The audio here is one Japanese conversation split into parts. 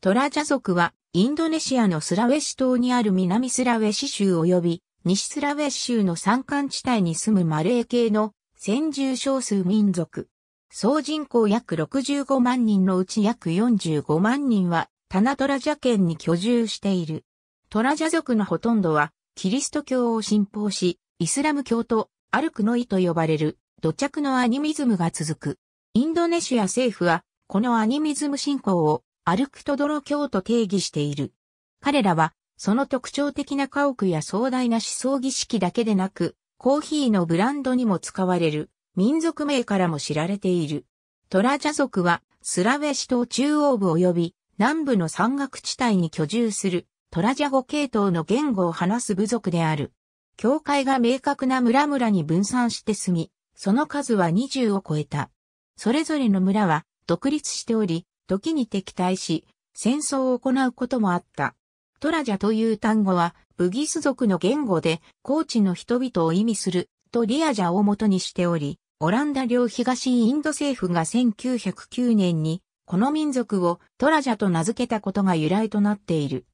トラジャ族は、インドネシアのスラウェシ島にある南スラウェシ州及び西スラウェシ州の山間地帯に住むマレー系の先住少数民族。総人口約65万人のうち約45万人はタナトラジャ県に居住している。トラジャ族のほとんどはキリスト教を信奉し、イスラム教とアルクノイと呼ばれる土着のアニミズムが続く。インドネシア政府はこのアニミズム信仰をアルクトドロ教と定義している。彼らは、その特徴的な家屋や壮大な思想儀式だけでなく、コーヒーのブランドにも使われる、民族名からも知られている。トラジャ族は、スラウェシ島中央部及び南部の山岳地帯に居住する、トラジャ語系統の言語を話す部族である。教会が明確な村々に分散して住み、その数は20を超えた。それぞれの村は独立しており、時に敵対し、戦争を行うこともあった。トラジャという単語は、ブギス族の言語で、高地の人々を意味する、とリアジャを元にしており、オランダ領東インド政府が1909年に、この民族をトラジャと名付けたことが由来となっている。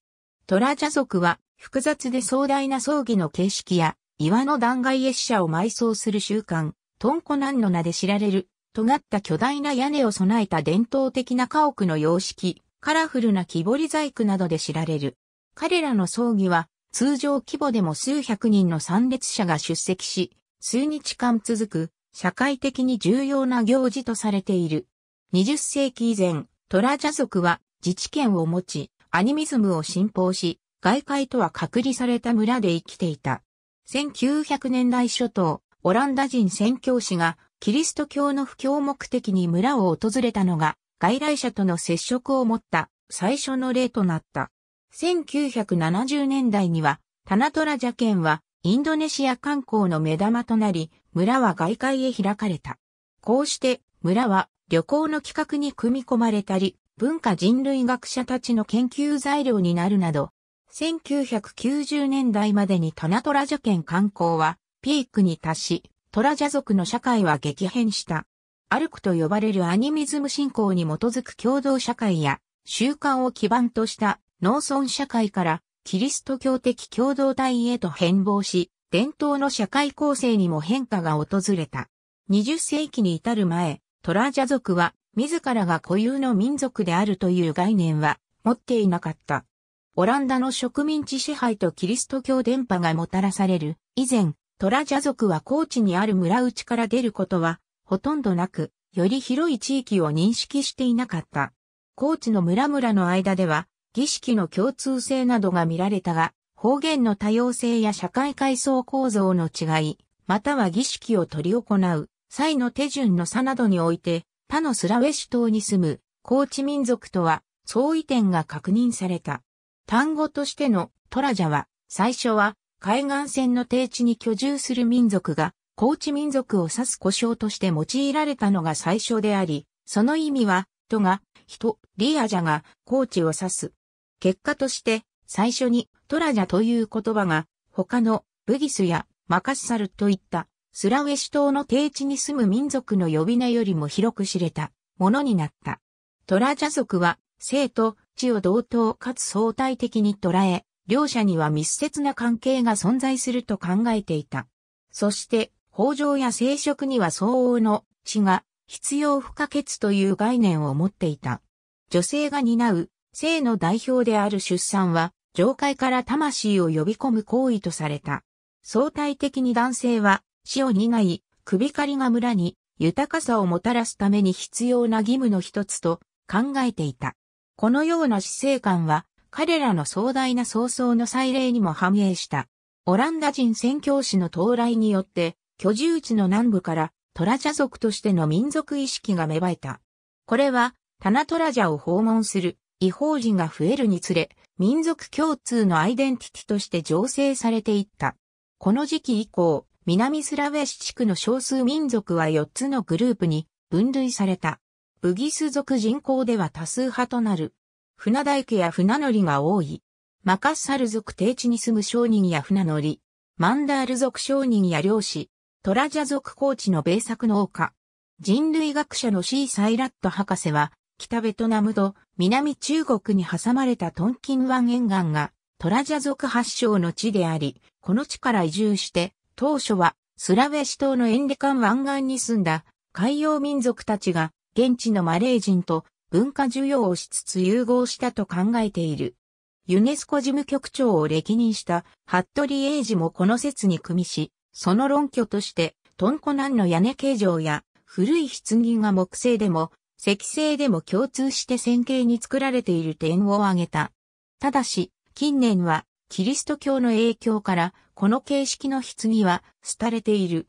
トラジャ族は、複雑で壮大な葬儀の形式や、岩の断崖越ッを埋葬する習慣、トンコナンの名で知られる尖った巨大な屋根を備えた伝統的な家屋の様式、カラフルな木彫り細工などで知られる。彼らの葬儀は、通常規模でも数百人の参列者が出席し、数日間続く、社会的に重要な行事とされている。20世紀以前、トラジャ族は自治権を持ち、アニミズムを信奉し、外界とは隔離された村で生きていた。1900年代初頭、オランダ人宣教師がキリスト教の布教目的に村を訪れたのが、外来者との接触を持った最初の例となった。1970年代には、タナトラジャ県は、インドネシア観光の目玉となり、村は外界へ開かれた。こうして、村は旅行の企画に組み込まれたり、文化人類学者たちの研究材料になるなど、1990年代までにタナトラジャ県観光はピークに達し、トラジャ族の社会は激変した。アルクと呼ばれるアニミズム信仰に基づく共同社会や習慣を基盤とした農村社会からキリスト教的共同体へと変貌し、伝統の社会構成にも変化が訪れた。20世紀に至る前、トラジャ族は自らが固有の民族であるという概念は持っていなかった。オランダの植民地支配とキリスト教伝播がもたらされる以前、トラジャ族は高地にある村内から出ることは、ほとんどなく、より広い地域を認識していなかった。高地の村々の間では、儀式の共通性などが見られたが、方言の多様性や社会階層構造の違い、または儀式を執り行う、際の手順の差などにおいて、他のスラウェシ島に住む、高地民族とは、相違点が確認された。単語としてのトラジャは、最初は海岸線の低地に居住する民族が、高地民族を指す故障として用いられたのが最初であり、その意味は、とが、人、リアジャが、高地を指す。結果として、最初に、トラジャという言葉が、他の、ブギスや、マカッサルといった、スラウェシ島の低地に住む民族の呼び名よりも広く知れた、ものになった。トラジャ族は、生と地を同等かつ相対的に捉え、両者には密接な関係が存在すると考えていた。そして、法上や生殖には相応の死が必要不可欠という概念を持っていた。女性が担う性の代表である出産は、上界から魂を呼び込む行為とされた。相対的に男性は死を苦い首狩りが村に豊かさをもたらすために必要な義務の一つと考えていた。このような死生観は彼らの壮大な創造の祭礼にも反映した。オランダ人宣教師の到来によって、居住地の南部からトラジャ族としての民族意識が芽生えた。これは、タナトラジャを訪問する違法人が増えるにつれ、民族共通のアイデンティティとして醸成されていった。この時期以降、南スラウェシ地区の少数民族は4つのグループに分類された。ブギス族人口では多数派となる船大家や船乗りが多い。マカッサル族低地に住む商人や船乗り、マンダール族商人や漁師、トラジャ族高地の米作農家。人類学者の C サイラット博士は、北ベトナムと南中国に挟まれたトンキン湾沿岸がトラジャ族発祥の地であり、この地から移住して、当初はスラウェシ島のエンデカン湾岸に住んだ海洋民族たちが現地のマレー人と文化需要をしつつ融合したと考えている。ユネスコ事務局長を歴任した服部英二もこの説に組みし、その論拠として、トンコンの屋根形状や古い棺が木製でも石製でも共通して線形に作られている点を挙げた。ただし、近年はキリスト教の影響からこの形式の棺は廃れている。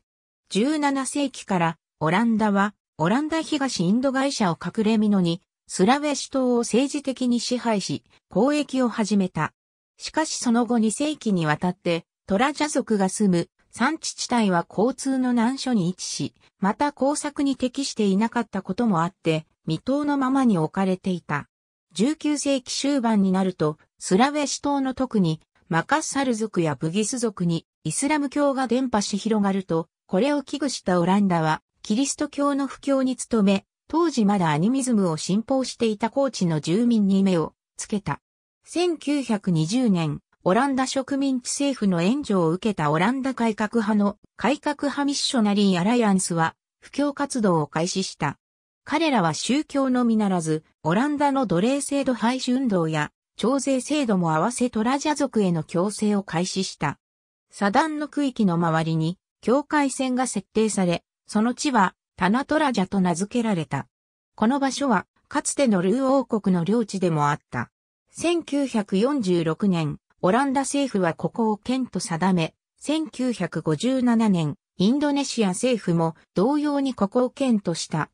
17世紀からオランダはオランダ東インド会社を隠れ蓑にスラウェシ島を政治的に支配し、交易を始めた。しかしその後2世紀にわたって、トラジャ族が住む産地地帯は交通の難所に位置し、また工作に適していなかったこともあって、未踏のままに置かれていた。19世紀終盤になると、スラウェシ島の特に、マカッサル族やブギス族にイスラム教が伝播し広がると、これを危惧したオランダは、キリスト教の布教に努め、当時まだアニミズムを信奉していた高知の住民に目をつけた。1920年、オランダ植民地政府の援助を受けたオランダ改革派の改革派ミッショナリーアライアンスは、布教活動を開始した。彼らは宗教のみならず、オランダの奴隷制度廃止運動や、徴税制度も合わせトラジャ族への強制を開始した。サダンの区域の周りに、境界線が設定され、その地はタナトラジャと名付けられた。この場所は、かつてのルー王国の領地でもあった。1946年、オランダ政府はここを県と定め、1957年、インドネシア政府も同様にここを県とした。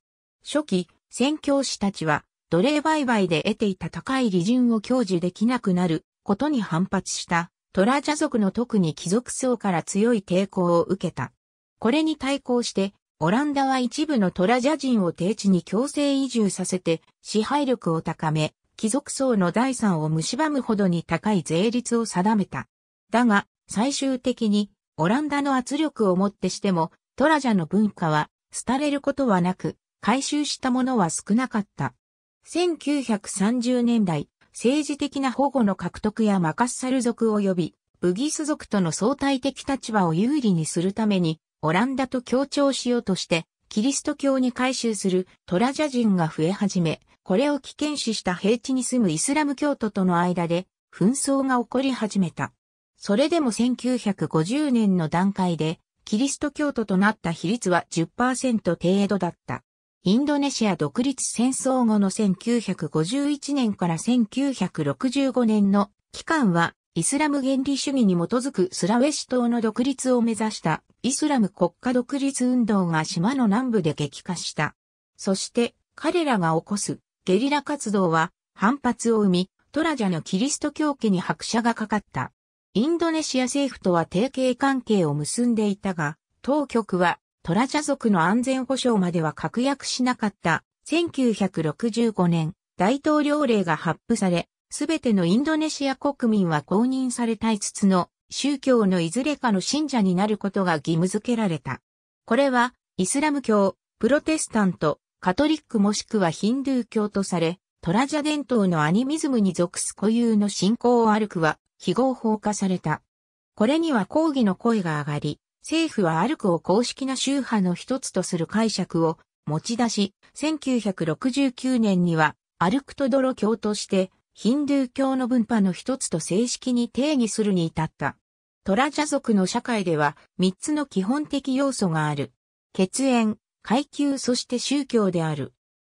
初期、宣教師たちは、奴隷売買で得ていた高い利潤を享受できなくなることに反発した、トラジャ族の特に貴族層から強い抵抗を受けた。これに対抗して、オランダは一部のトラジャ人を低地に強制移住させて支配力を高め、貴族層の財産を蝕むほどに高い税率を定めた。だが、最終的にオランダの圧力をもってしても、トラジャの文化は廃れることはなく、回収したものは少なかった。1930年代、政治的な保護の獲得やマカッサル族及び、ブギス族との相対的立場を有利にするために、オランダと協調しようとして、キリスト教に改宗するトラジャ人が増え始め、これを危険視した平地に住むイスラム教徒との間で紛争が起こり始めた。それでも1950年の段階で、キリスト教徒となった比率は10%程度だった。インドネシア独立戦争後の1951年から1965年の期間はイスラム原理主義に基づくスラウェシ島の独立を目指したイスラム国家独立運動が島の南部で激化した。そして彼らが起こすゲリラ活動は反発を生み、トラジャのキリスト教家に拍車がかかった。インドネシア政府とは提携関係を結んでいたが、当局はトラジャ族の安全保障までは確約しなかった1965年大統領令が発布され、すべてのインドネシア国民は公認されたい。つの宗教のいずれかの信者になることが義務付けられた。これは、イスラム教、プロテスタント、カトリックもしくはヒンドゥー教とされ、トラジャ伝統のアニミズムに属す固有の信仰を歩くは、非合法化された。これには抗議の声が上がり、政府はアルクを公式な宗派の一つとする解釈を持ち出し、1969年にはアルクトドロ教としてヒンドゥー教の分派の一つと正式に定義するに至った。トラジャ族の社会では3つの基本的要素がある。血縁、階級そして宗教である。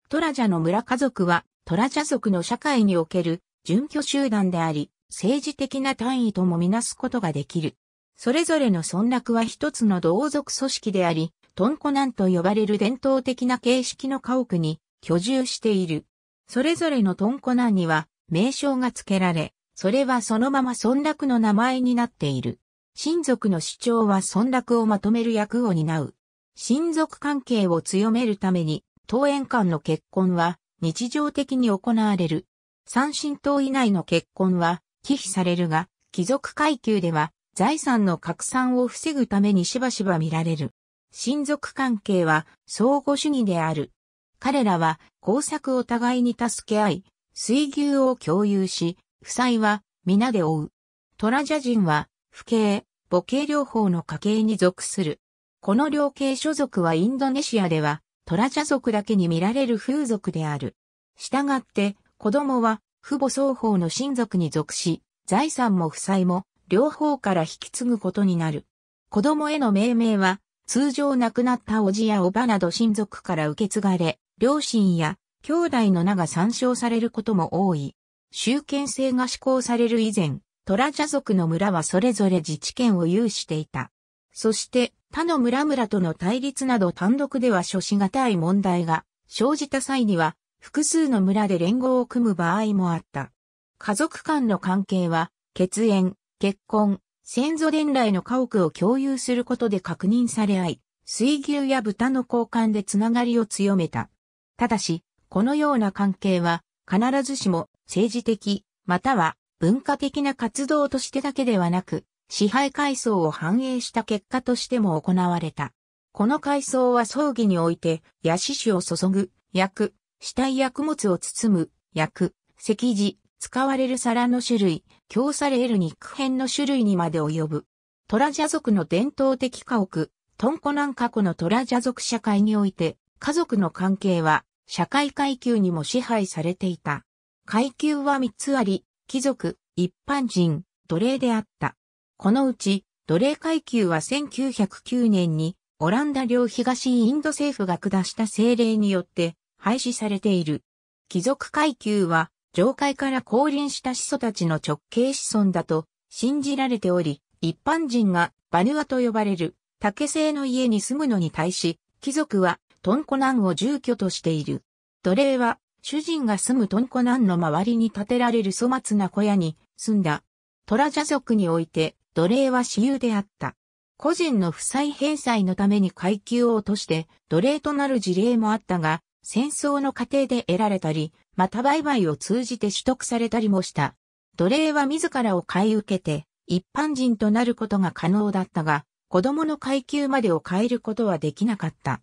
トラジャの村家族はトラジャ族の社会における準拠集団であり、政治的な単位ともみなすことができる。それぞれの村落は一つの同族組織であり、トンコナンと呼ばれる伝統的な形式の家屋に居住している。それぞれのトンコナンには名称が付けられ、それはそのまま村落の名前になっている。親族の主張は村落をまとめる役を担う。親族関係を強めるために、当園間の結婚は日常的に行われる。三親党以内の結婚は忌避されるが、貴族階級では財産の拡散を防ぐためにしばしば見られる。親族関係は相互主義である。彼らは工作を互いに助け合い、水牛を共有し、負債は皆で追う。トラジャ人は、不敬、母系療法の家系に属する。この両系所属はインドネシアでは、トラジャ族だけに見られる風俗である。従って、子供は、父母双方の親族に属し、財産も負債も、両方から引き継ぐことになる。子供への命名は、通常亡くなったおじやおばなど親族から受け継がれ、両親や兄弟の名が参照されることも多い。集権制が施行される以前、トラジャ族の村はそれぞれ自治権を有していた。そして他の村々との対立など単独では処し難い問題が生じた際には複数の村で連合を組む場合もあった。家族間の関係は血縁、結婚、先祖伝来の家屋を共有することで確認され合い、水牛や豚の交換でつながりを強めた。ただし、このような関係は必ずしも政治的または文化的な活動としてだけではなく支配階層を反映した結果としても行われた。この階層は葬儀において、ヤシ酒を注ぐ、役、死体薬物を包む、薬、石字、使われる皿の種類、供される肉片の種類にまで及ぶ。トラジャ族の伝統的家屋、トンコナン過去のトラジャ族社会において、家族の関係は社会階級にも支配されていた。階級は三つあり、貴族、一般人、奴隷であった。このうち、奴隷階級は1909年に、オランダ領東インド政府が下した政令によって廃止されている。貴族階級は、上階から降臨した始祖たちの直系子孫だと信じられており、一般人がバヌアと呼ばれる竹製の家に住むのに対し、貴族はトンコンを住居としている。奴隷は、主人が住むトンコンの周りに建てられる粗末な小屋に住んだ。トラジャ族において、奴隷は私有であった。個人の負債返済のために階級を落として奴隷となる事例もあったが、戦争の過程で得られたり、また売買を通じて取得されたりもした。奴隷は自らを買い受けて、一般人となることが可能だったが、子供の階級までを変えることはできなかった。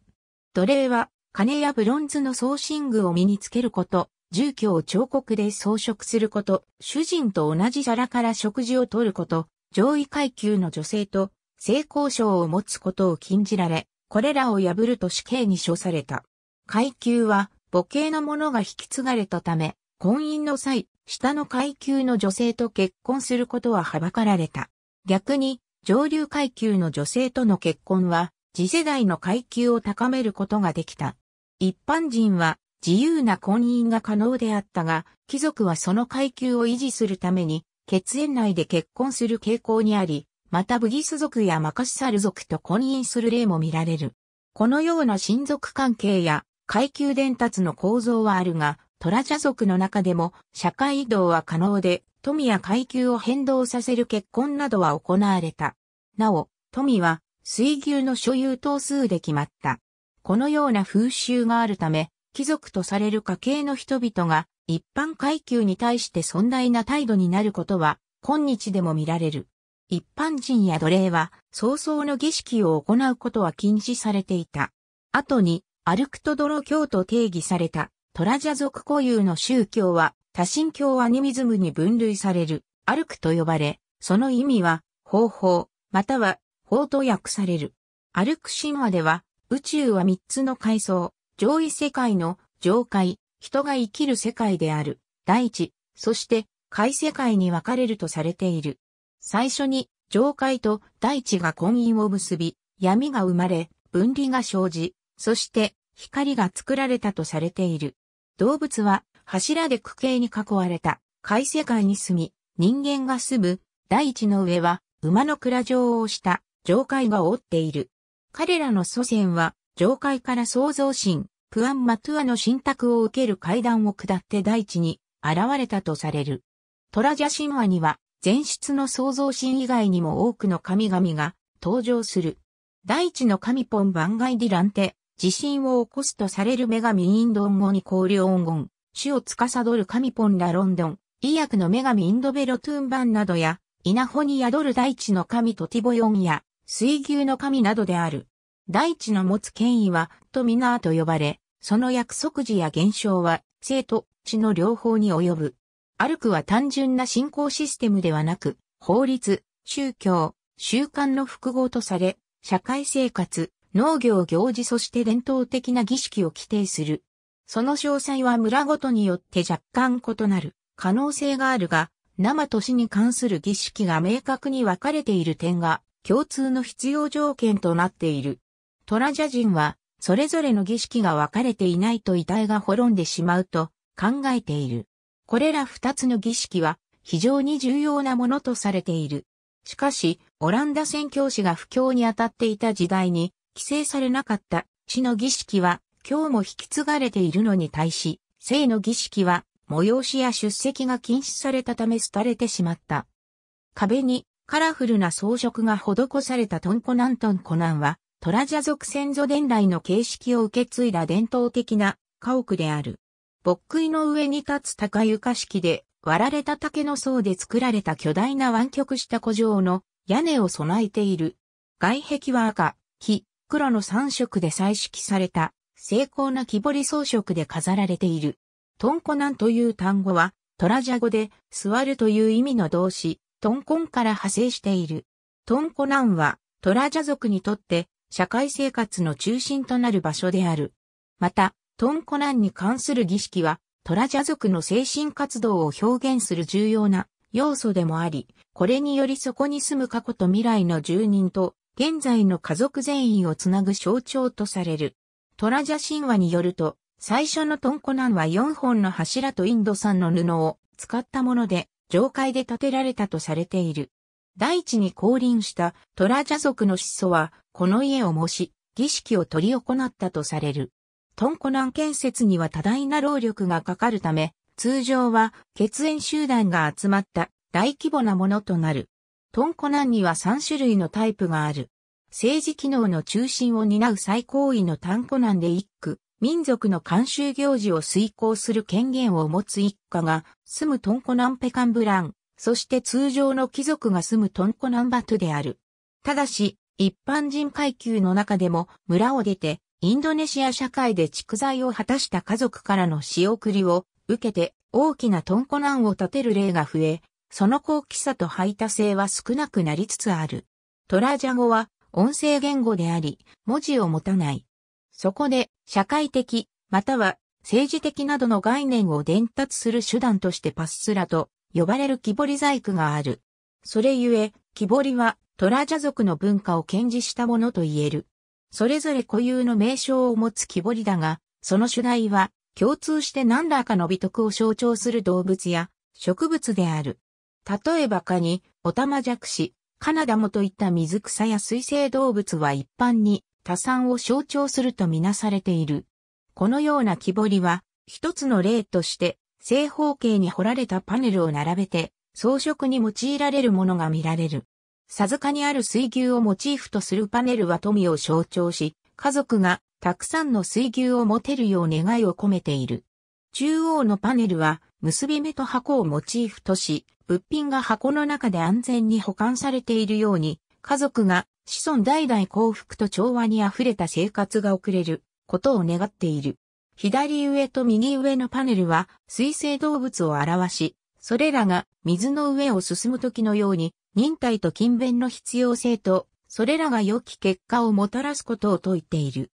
奴隷は金やブロンズの装身具を身につけること、住居を彫刻で装飾すること、主人と同じ皿から食事をとること、上位階級の女性と性交渉を持つことを禁じられ、これらを破ると死刑に処された。階級は母系の者が引き継がれたため、婚姻の際、下の階級の女性と結婚することははばかられた。逆に、上流階級の女性との結婚は、次世代の階級を高めることができた。一般人は自由な婚姻が可能であったが、貴族はその階級を維持するために、血縁内で結婚する傾向にあり、またブギス族やマカシサル族と婚姻する例も見られる。このような親族関係や階級伝達の構造はあるが、トラジャ族の中でも社会移動は可能で、富や階級を変動させる結婚などは行われた。なお、富は水牛の所有等数で決まった。このような風習があるため、貴族とされる家系の人々が一般階級に対して尊大な態度になることは今日でも見られる。一般人や奴隷は早々の儀式を行うことは禁止されていた。後にアルクトドロ教と定義されたトラジャ族固有の宗教は多神教アニミズムに分類されるアルクと呼ばれ、その意味は方法または王と訳される。歩く神話では、宇宙は三つの階層、上位世界の上階、人が生きる世界である、大地、そして界世界に分かれるとされている。最初に上界と大地が婚姻を結び、闇が生まれ、分離が生じ、そして光が作られたとされている。動物は柱で区形に囲われた界世界に住み、人間が住む大地の上は馬の蔵状をした上海が覆っている。彼らの祖先は、上海から創造神、プアン・マトゥアの信託を受ける階段を下って大地に現れたとされる。トラジャ神話には、前出の創造神以外にも多くの神々が登場する。大地の神ポン・バンガイ・ディランテ、地震を起こすとされる女神インドン語に香料音言、死を司る神ポン・ラ・ロンドン、医薬の女神インドベロ・トゥンバンなどや、稲穂に宿る大地の神トティボヨンや、水牛の神などである。大地の持つ権威は、とミナーと呼ばれ、その約束時や現象は、生と地の両方に及ぶ。アルクは単純な信仰システムではなく、法律、宗教、習慣の複合とされ、社会生活、農業行事そして伝統的な儀式を規定する。その詳細は村ごとによって若干異なる可能性があるが、生と死に関する儀式が明確に分かれている点が共通の必要条件となっている。トラジャ人は、それぞれの儀式が分かれていないと遺体が滅んでしまうと考えている。これら二つの儀式は非常に重要なものとされている。しかし、オランダ宣教師が布教に当たっていた時代に規制されなかった死の儀式は今日も引き継がれているのに対し、生の儀式は催しや出席が禁止されたため廃れてしまった。壁にカラフルな装飾が施されたトンコナントンコナンは、トラジャ族先祖伝来の形式を受け継いだ伝統的な家屋である。牧杭の上に立つ高床式で、割られた竹の層で作られた巨大な湾曲した古城の屋根を備えている。外壁は赤、黄、黒の3色で彩色された、精巧な木彫り装飾で飾られている。トンコナンという単語は、トラジャ語で座るという意味の動詞、トンコンから派生している。トンコンはトラジャ族にとって社会生活の中心となる場所である。また、トンコナンに関する儀式はトラジャ族の精神活動を表現する重要な要素でもあり、これによりそこに住む過去と未来の住人と現在の家族全員をつなぐ象徴とされる。トラジャ神話によると、最初のトンコナンは4本の柱とインド産の布を使ったもので、上階で建てられたとされている。大地に降臨したトラジャ族の始祖は、この家を模し、儀式を取り行ったとされる。トンコナン建設には多大な労力がかかるため、通常は血縁集団が集まった大規模なものとなる。トンコナンには3種類のタイプがある。政治機能の中心を担う最高位のタンコナンで一区、民族の慣習行事を遂行する権限を持つ一家が住むトンコナンペカンブラン、そして通常の貴族が住むトンコナンバトである。ただし、一般人階級の中でも村を出て、インドネシア社会で蓄財を果たした家族からの仕送りを受けて大きなトンコナンを建てる例が増え、その高貴さと排他性は少なくなりつつある。トラジャ語は音声言語であり、文字を持たない。そこで、社会的、または政治的などの概念を伝達する手段としてパススラと呼ばれる木彫り細工がある。それゆえ、木彫りはトラジャ族の文化を堅持したものと言える。それぞれ固有の名称を持つ木彫りだが、その主題は共通して何らかの美徳を象徴する動物や植物である。例えばカニ、オタマジャクシ、カナダモといった水草や水生動物は一般に多産を象徴するとみなされている。このような木彫りは、一つの例として、正方形に彫られたパネルを並べて、装飾に用いられるものが見られる。さずかにある水牛をモチーフとするパネルは富を象徴し、家族がたくさんの水牛を持てるよう願いを込めている。中央のパネルは結び目と箱をモチーフとし、物品が箱の中で安全に保管されているように、家族が子孫代々幸福と調和に溢れた生活が送れることを願っている。左上と右上のパネルは水生動物を表し、それらが水の上を進む時のように忍耐と勤勉の必要性と、それらが良き結果をもたらすことを説いている。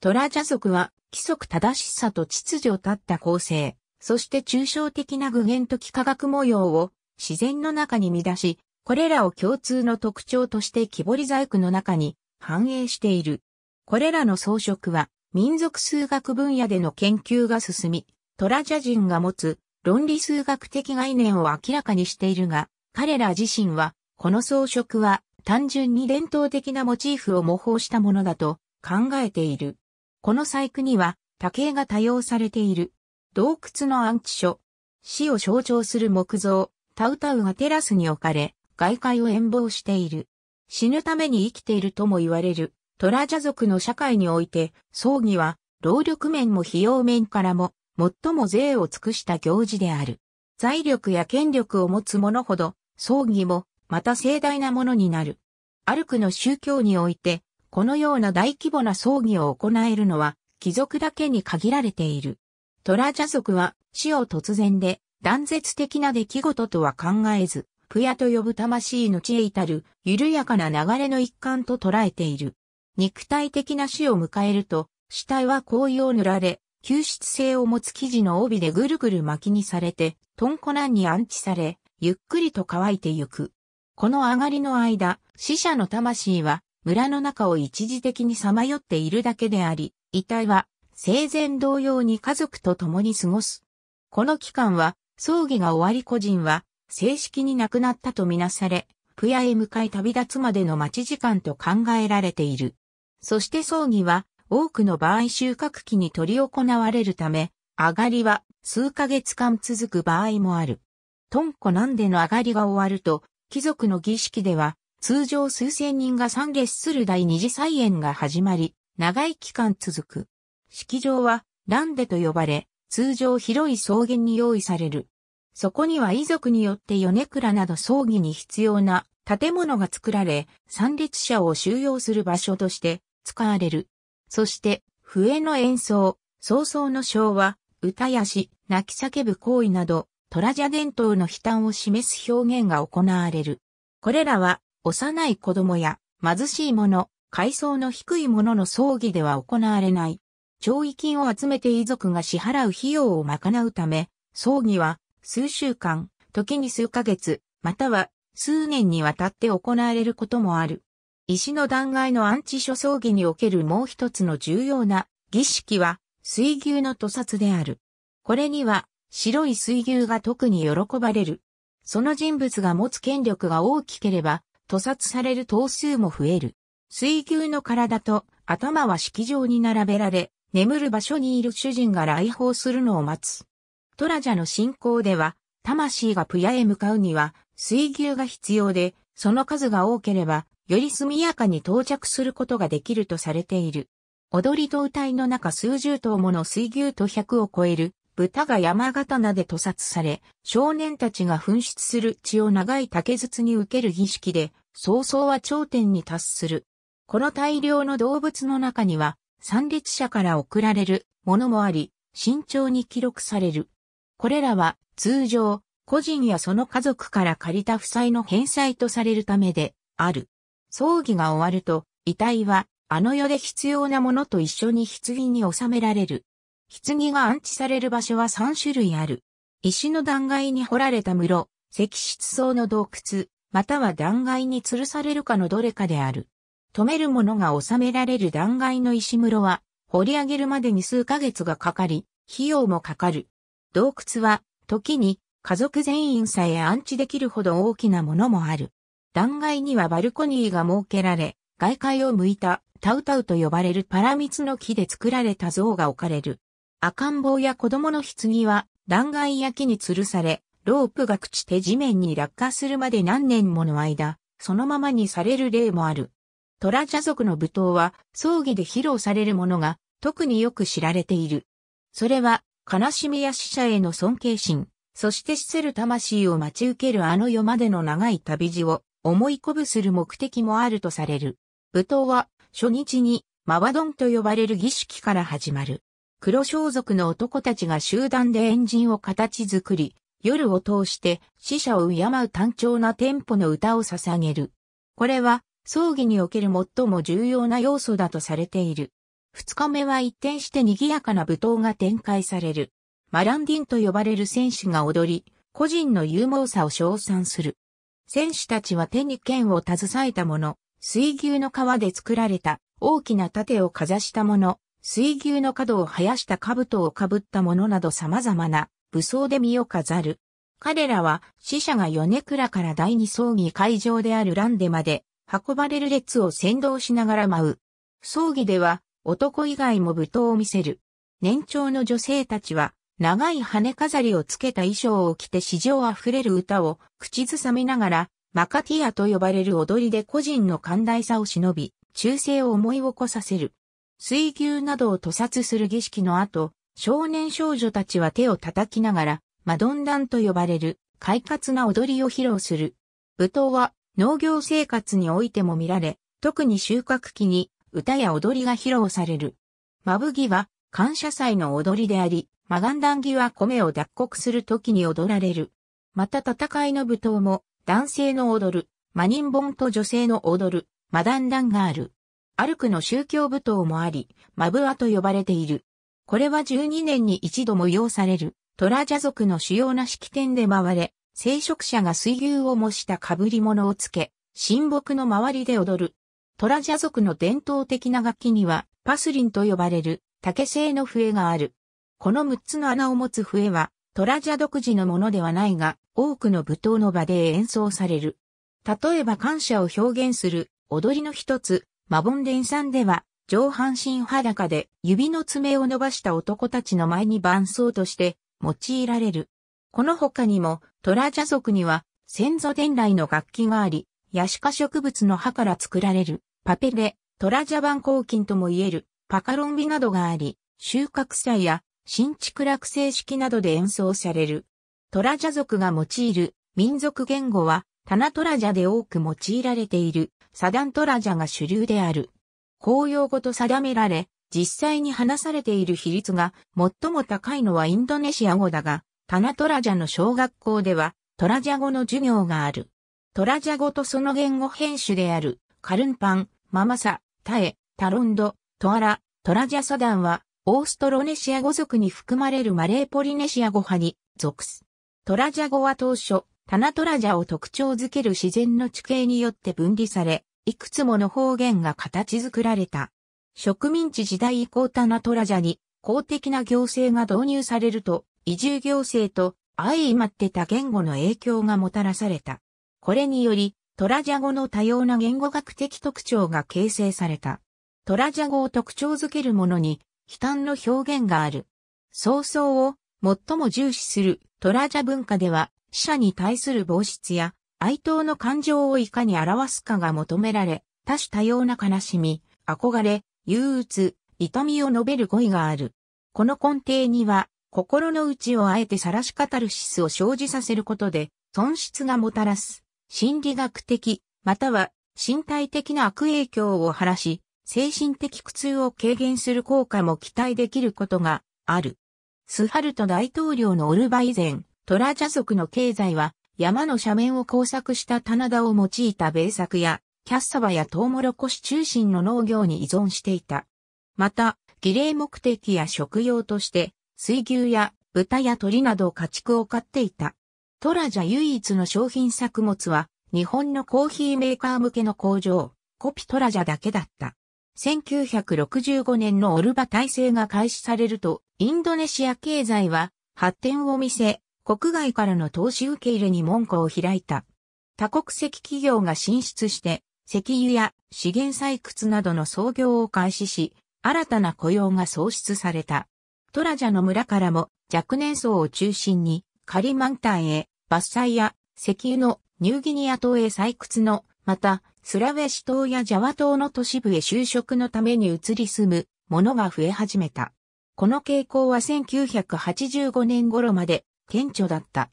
トラジャ族は規則正しさと秩序を立った構成、そして抽象的な具現的科学模様を自然の中に見出し、これらを共通の特徴として木彫り細工の中に反映している。これらの装飾は民族数学分野での研究が進み、トラジャ人が持つ論理数学的概念を明らかにしているが、彼ら自身はこの装飾は単純に伝統的なモチーフを模倣したものだと考えている。この細工には多形が多用されている。洞窟の暗記書。死を象徴する木像、タウタウがテラスに置かれ、外界を遠望している。死ぬために生きているとも言われる、トラジャ族の社会において、葬儀は、労力面も費用面からも、最も税を尽くした行事である。財力や権力を持つ者ほど、葬儀も、また盛大なものになる。アルクの宗教において、このような大規模な葬儀を行えるのは、貴族だけに限られている。トラジャ族は、死を突然で、断絶的な出来事とは考えず、プヤと呼ぶ魂の地へ至る、緩やかな流れの一環と捉えている。肉体的な死を迎えると、死体は紅葉を塗られ、吸湿性を持つ生地の帯でぐるぐる巻きにされて、トンコナンに安置され、ゆっくりと乾いてゆく。この上がりの間、死者の魂は村の中を一時的にさまよっているだけであり、遺体は生前同様に家族と共に過ごす。この期間は、葬儀が終わり個人は正式に亡くなったとみなされ、プヤへ向かい旅立つまでの待ち時間と考えられている。そして葬儀は多くの場合収穫期に取り行われるため、上がりは数ヶ月間続く場合もある。トンコ南での上がりが終わると、貴族の儀式では通常数千人が参列する第二次祭演が始まり、長い期間続く。式場はランデと呼ばれ、通常広い草原に用意される。そこには遺族によって米倉など葬儀に必要な建物が作られ、参列者を収容する場所として使われる。そして、笛の演奏、早々の昭和、歌やし、泣き叫ぶ行為など、トラジャ伝統の悲嘆を示す表現が行われる。これらは、幼い子供や貧しい者、階層の低い者の葬儀では行われない。弔慰金を集めて遺族が支払う費用を賄うため、葬儀は数週間、時に数ヶ月、または数年にわたって行われることもある。石の断崖の安置所葬儀におけるもう一つの重要な儀式は水牛の屠殺である。これには白い水牛が特に喜ばれる。その人物が持つ権力が大きければ屠殺される頭数も増える。水牛の体と頭は式場に並べられ、眠る場所にいる主人が来訪するのを待つ。トラジャの信仰では、魂がプヤへ向かうには、水牛が必要で、その数が多ければ、より速やかに到着することができるとされている。踊りと歌いの中数十頭もの水牛と100を超える豚が山刀で屠殺され、少年たちが噴出する血を長い竹筒に受ける儀式で、早々は頂点に達する。この大量の動物の中には、参列者から送られるものもあり、慎重に記録される。これらは通常、個人やその家族から借りた負債の返済とされるためである。葬儀が終わると、遺体はあの世で必要なものと一緒に棺に収められる。棺が安置される場所は3種類ある。石の断崖に掘られた室、石室層の洞窟、または断崖に吊るされるかのどれかである。止めるものが収められる断崖の石室は、掘り上げるまでに数ヶ月がかかり、費用もかかる。洞窟は、時に家族全員さえ安置できるほど大きなものもある。断崖にはバルコニーが設けられ、外界を向いたタウタウと呼ばれるパラミツの木で作られた像が置かれる。赤ん坊や子供の棺は断崖焼きに吊るされ、ロープが朽ちて地面に落下するまで何年もの間、そのままにされる例もある。トラジャ族の舞踏は葬儀で披露されるものが特によく知られている。それは悲しみや死者への尊敬心、そして死せる魂を待ち受けるあの世までの長い旅路を思い鼓舞する目的もあるとされる。舞踏は初日にマワドンと呼ばれる儀式から始まる。黒装束の男たちが集団で円陣を形作り、夜を通して死者を敬う単調なテンポの歌を捧げる。これは葬儀における最も重要な要素だとされている。二日目は一転して賑やかな舞踏が展開される。マランディンと呼ばれる選手が踊り、個人の勇猛さを称賛する。選手たちは手に剣を携えたもの、水牛の皮で作られた大きな盾をかざしたもの、水牛の角を生やした兜をかぶったものなど様々な武装で身を飾る。彼らは死者が米倉から第二葬儀会場であるランデまで運ばれる列を先導しながら舞う。葬儀では男以外も舞踏を見せる。年長の女性たちは、長い羽飾りをつけた衣装を着て史上あふれる歌を口ずさみながら、マカティアと呼ばれる踊りで個人の寛大さを忍び、忠誠を思い起こさせる。水牛などを屠殺する儀式の後、少年少女たちは手を叩きながら、マドンダンと呼ばれる、快活な踊りを披露する。舞踏は農業生活においても見られ、特に収穫期に歌や踊りが披露される。マブギは感謝祭の踊りであり、マガンダンギは米を脱穀する時に踊られる。また戦いの舞踏も男性の踊る、マニンボンと女性の踊る、マダンダンがある。アルクの宗教舞踏もあり、マブアと呼ばれている。これは12年に一度催される、トラジャ族の主要な式典で回れ、聖職者が水牛を模した被り物をつけ、神木の周りで踊る、トラジャ族の伝統的な楽器には、パスリンと呼ばれる竹製の笛がある。この6つの穴を持つ笛は、トラジャ独自のものではないが、多くの舞踏の場で演奏される。例えば感謝を表現する踊りの一つ、マボンデンさんでは、上半身裸で指の爪を伸ばした男たちの前に伴奏として用いられる。この他にも、トラジャ族には先祖伝来の楽器があり、ヤシカ植物の葉から作られるパペレ、トラジャバン抗菌ともいえるパカロンビなどがあり、収穫祭や新築落成式などで演奏される。トラジャ族が用いる民族言語は、タナトラジャで多く用いられているサダントラジャが主流である。公用語と定められ、実際に話されている比率が最も高いのはインドネシア語だが、タナトラジャの小学校ではトラジャ語の授業がある。トラジャ語とその言語編集であるカルンパン、ママサ、タエ、タロンド、トアラ、トラジャサダンは、オーストロネシア語族に含まれるマレーポリネシア語派に属す。トラジャ語は当初、タナトラジャを特徴づける自然の地形によって分離され、いくつもの方言が形作られた。植民地時代以降タナトラジャに公的な行政が導入されると、移住行政と相まってた言語の影響がもたらされた。これにより、トラジャ語の多様な言語学的特徴が形成された。トラジャ語を特徴づけるものに、悲嘆の表現がある。早々を最も重視するトラジャ文化では、死者に対する防失や哀悼の感情をいかに表すかが求められ、多種多様な悲しみ、憧れ、憂鬱、痛みを述べる語彙がある。この根底には、心の内をあえて晒し語るシスを生じさせることで、損失がもたらす、心理学的、または身体的な悪影響を晴らし、精神的苦痛を軽減する効果も期待できることがある。スハルト大統領のオルバイゼン、トラジャ族の経済は山の斜面を工作した棚田を用いた米作や、キャッサバやトウモロコシ中心の農業に依存していた。また、儀礼目的や食用として、水牛や豚や鳥など家畜を飼っていた。トラジャ唯一の商品作物は、日本のコーヒーメーカー向けの工場、コピトラジャだけだった。1965年のオルバ体制が開始されると、インドネシア経済は発展を見せ、国外からの投資受け入れに門戸を開いた。多国籍企業が進出して、石油や資源採掘などの創業を開始し、新たな雇用が創出された。トラジャの村からも若年層を中心にカリマンタンへ、伐採や石油のニューギニア島へ採掘の、また、スラウェシ島やジャワ島の都市部へ就職のために移り住むものが増え始めた。この傾向は1985年頃まで顕著だった。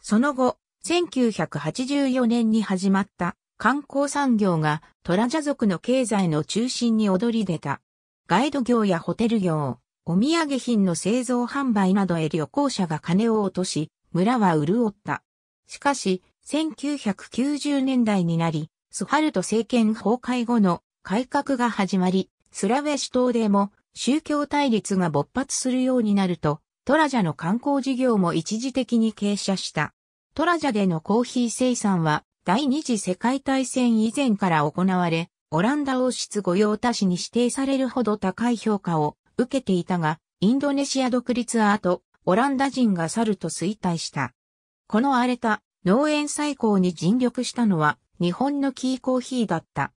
その後、1984年に始まった観光産業がトラジャ族の経済の中心に躍り出た。ガイド業やホテル業、お土産品の製造販売などへ旅行者が金を落とし、村は潤った。しかし、1990年代になり、スハルト政権崩壊後の改革が始まり、スラウェシ島でも宗教対立が勃発するようになると、トラジャの観光事業も一時的に傾斜した。トラジャでのコーヒー生産は第二次世界大戦以前から行われ、オランダ王室御用達に指定されるほど高い評価を受けていたが、インドネシア独立は後、オランダ人が去ると衰退した。この荒れた農園再興に尽力したのは日本のキーコーヒーだった。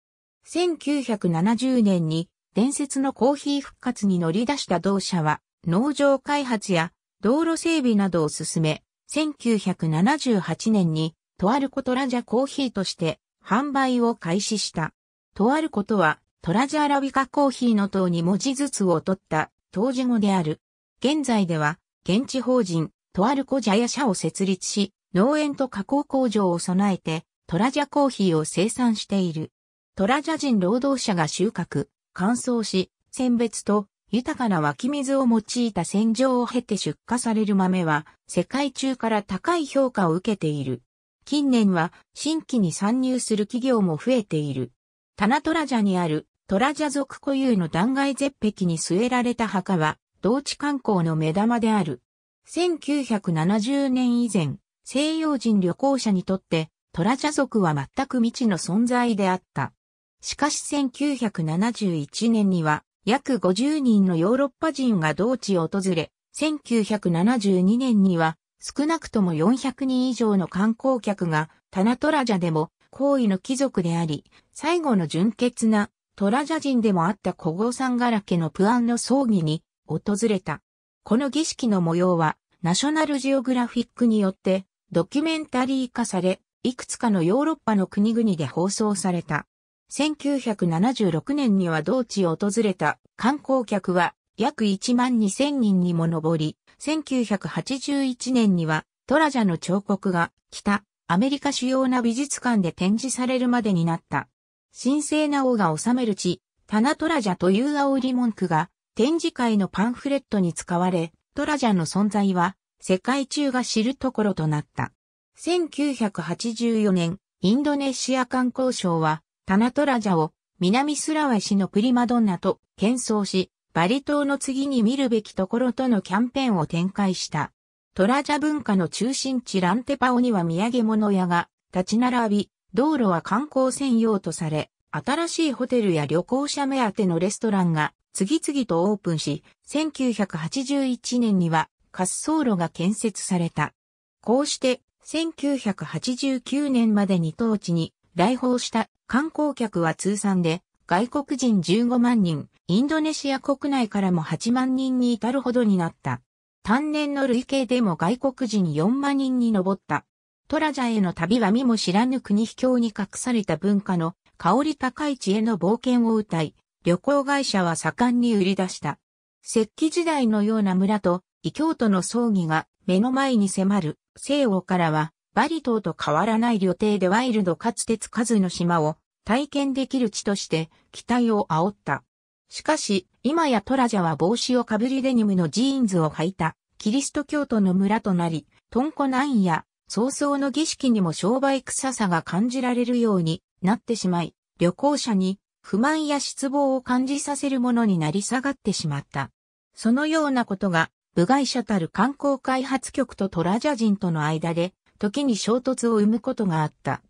1970年に伝説のコーヒー復活に乗り出した同社は農場開発や道路整備などを進め、1978年にとあることラジャコーヒーとして販売を開始した。とあることはトラジアラビカコーヒーの塔に文字ずつを取った当時語である。現在では、現地法人、とあるコジャヤ社を設立し、農園と加工工場を備えて、トラジャコーヒーを生産している。トラジャ人労働者が収穫、乾燥し、選別と豊かな湧き水を用いた洗浄を経て出荷される豆は世界中から高い評価を受けている。近年は新規に参入する企業も増えている。タナトラジャにあるトラジャ族固有の断崖絶壁に据えられた墓は、同地観光の目玉である。1970年以前、西洋人旅行者にとって、トラジャ族は全く未知の存在であった。しかし1971年には、約50人のヨーロッパ人が同地を訪れ、1972年には、少なくとも400人以上の観光客が、タナトラジャでも、行為の貴族であり、最後の純潔なトラジャ人でもあった古豪んがらけのプアンの葬儀に訪れた。この儀式の模様はナショナルジオグラフィックによってドキュメンタリー化され、いくつかのヨーロッパの国々で放送された。1976年には同地を訪れた観光客は約1万2000人にも上り、1981年にはトラジャの彫刻が北アメリカ主要な美術館で展示されるまでになった。神聖な王が治める地、タナトラジャという煽り文句が展示会のパンフレットに使われ、トラジャの存在は世界中が知るところとなった。1984年、インドネシア観光省はタナトラジャを南スラワシのプリマドンナと喧騒し、バリ島の次に見るべきところとのキャンペーンを展開した。トラジャ文化の中心地ランテパオには土産物屋が立ち並び、道路は観光専用とされ、新しいホテルや旅行者目当てのレストランが次々とオープンし、1981年には滑走路が建設された。こうして、1989年までに当地に来訪した観光客は通算で外国人15万人、インドネシア国内からも8万人に至るほどになった。単年の累計でも外国人4万人に上った。トラジャへの旅は身も知らぬ国秘境に隠された文化の香り高い地への冒険を歌い、旅行会社は盛んに売り出した。石器時代のような村と異教徒の葬儀が目の前に迫る西欧からはバリ島と変わらない旅程でワイルドかつてつかずの島を体験できる地として期待を煽った。しかし、今やトラジャは帽子をかぶりデニムのジーンズを履いたキリスト教徒の村となり、トンコナンや早々の儀式にも商売臭さが感じられるようになってしまい、旅行者に不満や失望を感じさせるものになり下がってしまった。そのようなことが、部外者たる観光開発局とトラジャ人との間で、時に衝突を生むことがあった。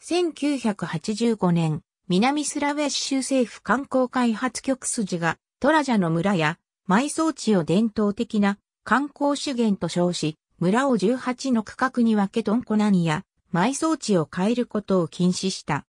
1985年、南スラウェシ州政府観光開発局筋が、トラジャの村や、埋葬地を伝統的な観光資源と称し、村を18の区画に分けトンコナニや埋葬地を変えることを禁止した。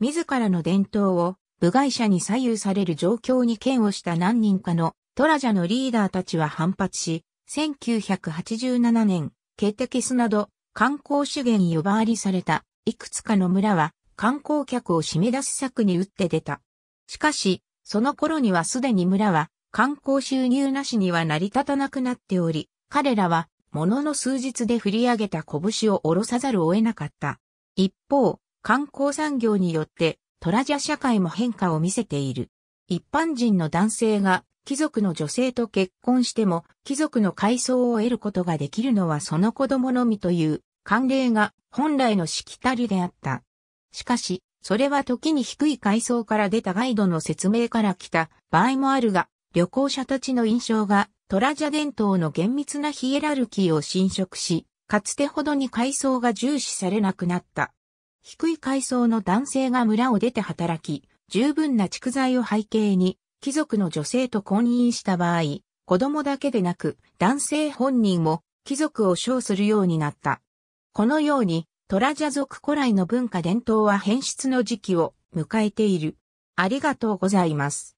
自らの伝統を部外者に左右される状況に嫌悪した何人かのトラジャのリーダーたちは反発し、1987年、ケテキスなど観光資源呼ばわりされたいくつかの村は観光客を締め出す策に打って出た。しかし、その頃にはすでに村は観光収入なしには成り立たなくなっており、彼らはものの数日で振り上げた拳を下ろさざるを得なかった。一方、観光産業によってトラジャ社会も変化を見せている。一般人の男性が貴族の女性と結婚しても貴族の階層を得ることができるのはその子供のみという慣例が本来のしきたりであった。しかし、それは時に低い階層から出たガイドの説明から来た場合もあるが、旅行者たちの印象がトラジャ伝統の厳密なヒエラルキーを侵食し、かつてほどに階層が重視されなくなった。低い階層の男性が村を出て働き、十分な蓄財を背景に、貴族の女性と婚姻した場合、子供だけでなく男性本人も貴族を称するようになった。このように、トラジャ族古来の文化伝統は変質の時期を迎えている。ありがとうございます。